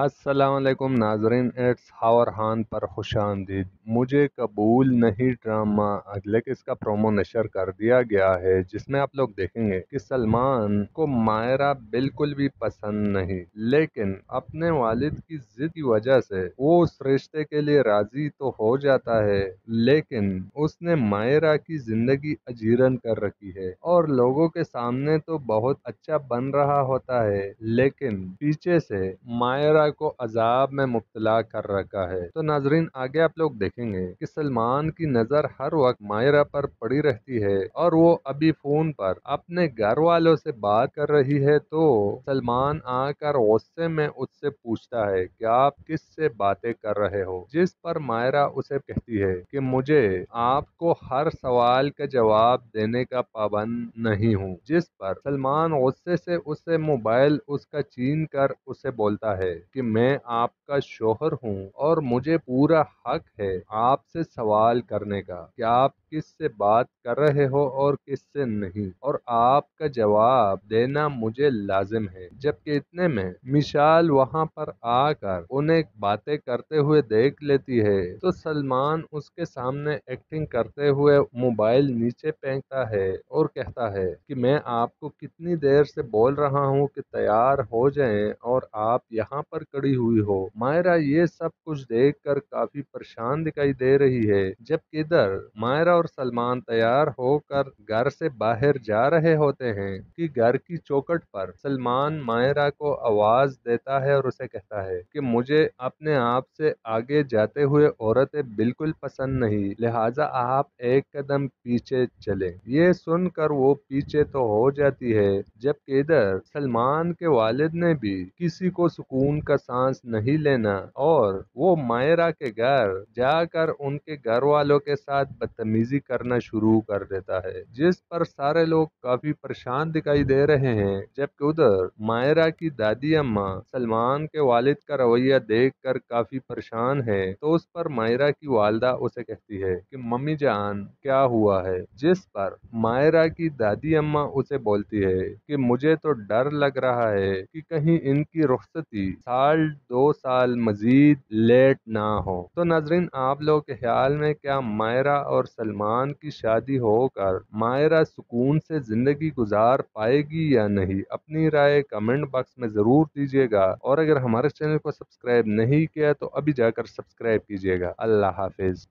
असलकुम नाजरीन एट्स हावर हान पर खुश आमदीद मुझे कबूल नहीं ड्रामा अगले इसका प्रोमो नशर कर दिया गया है जिसमें आप लोग देखेंगे कि सलमान को मायरा बिल्कुल भी पसंद नहीं लेकिन अपने वालिद की जिद की वजह से वो उस रिश्ते के लिए राजी तो हो जाता है लेकिन उसने मायरा की जिंदगी अजीरन कर रखी है और लोगों के सामने तो बहुत अच्छा बन रहा होता है लेकिन पीछे से मायरा अल्लाह को अजाब में मुबतला कर रखा है तो नाजरीन आगे आप लोग देखेंगे कि सलमान की नज़र हर वक्त मायरा पर पड़ी रहती है और वो अभी फोन पर अपने घर वालों से बात कर रही है तो सलमान आकर गुस्से में उससे पूछता है कि आप किस से बातें कर रहे हो जिस पर मायरा उसे कहती है कि मुझे आपको हर सवाल का जवाब देने का पाबंद नहीं हूँ जिस पर सलमान गुस्से से उसे मोबाइल उसका चीन कर उसे बोलता है कि मैं आपका शोहर हूँ और मुझे पूरा हक है आपसे सवाल करने का कि आप से बात कर रहे हो और किस से नहीं और आपका जवाब देना मुझे लाजिम है जबकि इतने में मिशाल वहाँ पर आकर उन्हें बातें करते हुए देख लेती है तो सलमान उसके सामने एक्टिंग करते हुए मोबाइल नीचे फेंकता है और कहता है कि मैं आपको कितनी देर से बोल रहा हूँ कि तैयार हो जाएं और आप यहाँ पर खड़ी हुई हो मायरा ये सब कुछ देख कर काफी परेशान दिखाई दे रही है जबकि इधर मायरा और सलमान तैयार होकर घर से बाहर जा रहे होते हैं कि घर की चौकट पर सलमान मायरा को आवाज देता है और उसे कहता है कि मुझे अपने आप से आगे जाते हुए औरतें बिल्कुल पसंद नहीं लिहाजा आप एक कदम पीछे चले ये सुनकर वो पीछे तो हो जाती है जबकि इधर सलमान के वालिद ने भी किसी को सुकून कर का सांस नहीं लेना और वो मायरा के घर जाकर उनके घर वालों के साथ बदतमीजी करना शुरू कर देता है जिस पर सारे लोग काफी परेशान दिखाई दे रहे हैं जबकि उधर मायरा की दादी अम्मा सलमान के वालिद का रवैया देख कर काफी परेशान है तो उस पर मायरा की वालदा उसे कहती है कि मम्मी जान क्या हुआ है जिस पर मायरा की दादी अम्मा उसे बोलती है कि मुझे तो डर लग रहा है कि कहीं इनकी रुख्सती साल दो साल मजीद लेट ना हो तो नजरिन आप लोग के ख्याल में क्या मायरा और सलमान की शादी होकर मायरा सुकून से जिंदगी गुजार पाएगी या नहीं अपनी राय कमेंट बॉक्स में जरूर दीजिएगा और अगर हमारे चैनल को सब्सक्राइब नहीं किया तो अभी जाकर सब्सक्राइब कीजिएगा अल्लाह हाफिज